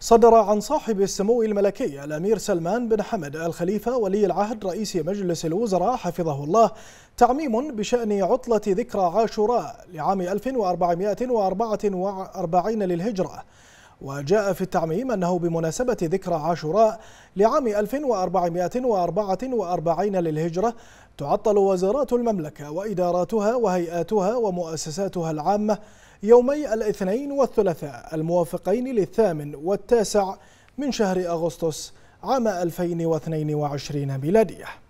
صدر عن صاحب السمو الملكي الأمير سلمان بن حمد الخليفة ولي العهد رئيس مجلس الوزراء حفظه الله تعميم بشأن عطلة ذكرى عاشوراء لعام 1444 للهجرة وجاء في التعميم أنه بمناسبة ذكرى عاشوراء لعام 1444 للهجرة تعطل وزارات المملكة وإداراتها وهيئاتها ومؤسساتها العامة يومي الاثنين والثلاثاء الموافقين للثامن والتاسع من شهر أغسطس عام 2022 ميلادية